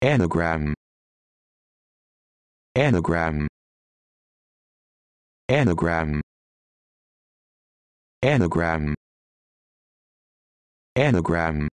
anagram anagram anagram anagram anagram